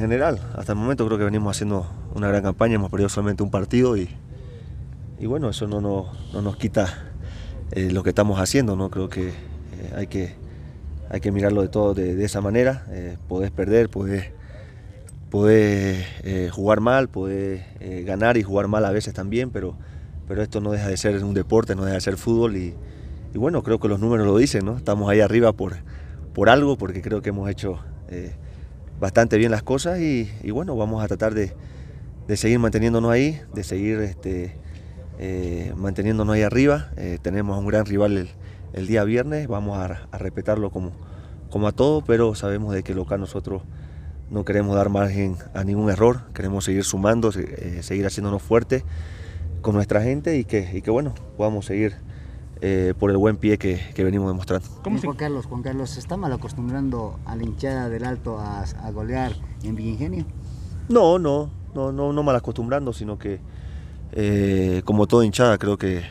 general, hasta el momento creo que venimos haciendo una gran campaña, hemos perdido solamente un partido y, bueno, eso no, no, nos quita eh, lo que estamos haciendo, ¿no? creo que, eh, hay que hay que mirarlo de todo de, esa manera, eh, podés perder, podés, jugar mal, podés ganar y jugar mal a veces también, pero, pero esto no deja de ser un deporte, no deja de ser fútbol y, bueno, creo que los números lo dicen, ¿no? estamos ahí arriba por, por algo, porque creo que hemos hecho bastante bien las cosas y, bueno, vamos a tratar de, seguir manteniéndonos ahí, de seguir este, eh, manteniéndonos ahí arriba. Eh, tenemos un gran rival el, día viernes, vamos a, respetarlo como, como a todo, pero sabemos de que local nosotros no queremos dar margen a ningún error, queremos seguir sumando, eh, seguir haciéndonos fuertes con nuestra gente y que, y que bueno, podamos seguir eh, por el buen pie que, venimos demostrando. ¿Cómo Juan Carlos, Juan Carlos, ¿se está mal acostumbrando a la hinchada del alto a, golear en Villingenio? No, no, no, no, mal acostumbrando, sino que eh, como todo hinchada creo que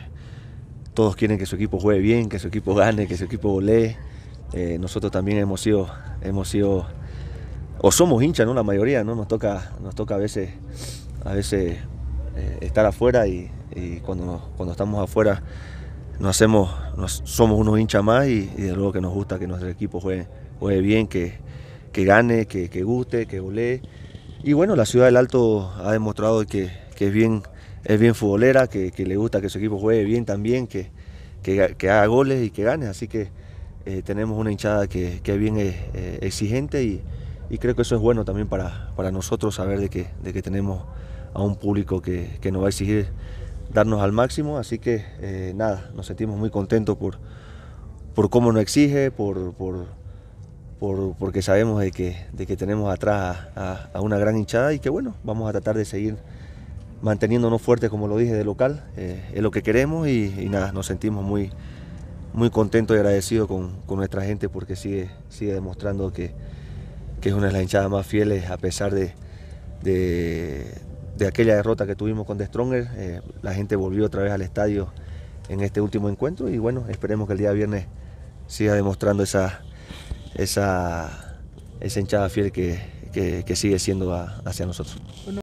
todos quieren que su equipo juegue bien, que su equipo gane, que su equipo golee. Eh, nosotros también hemos sido, hemos sido, o somos hinchas, ¿no? La mayoría, ¿no? Nos toca, nos toca a veces, a veces estar afuera y, cuando, cuando estamos afuera hacemos, somos unos hinchas más y, de luego que nos gusta que nuestro equipo juegue, bien, que, que gane, que, guste, que golee. Y bueno, la ciudad del Alto ha demostrado que, es, bien, es bien futbolera, que, le gusta que su equipo juegue bien también, que, haga goles y que gane. Así que eh, tenemos una hinchada que, es bien eh, eh, exigente y, creo que eso es bueno también para, para nosotros saber de que, de tenemos a un público que, que nos va a exigir darnos al máximo, así que eh, nada, nos sentimos muy contentos por, por cómo nos exige, por, porque sabemos de que, de que tenemos atrás a, una gran hinchada y que bueno, vamos a tratar de seguir manteniéndonos fuertes, como lo dije, de local, eh, es lo que queremos y, nada, nos sentimos muy, muy contentos y agradecidos con, con nuestra gente porque sigue, sigue demostrando que, es una de las hinchadas más fieles a pesar de, de aquella derrota que tuvimos con The Stronger. Eh, la gente volvió otra vez al estadio en este último encuentro y bueno, esperemos que el día viernes siga demostrando esa, esa, esa hinchada fiel que, sigue siendo hacia nosotros.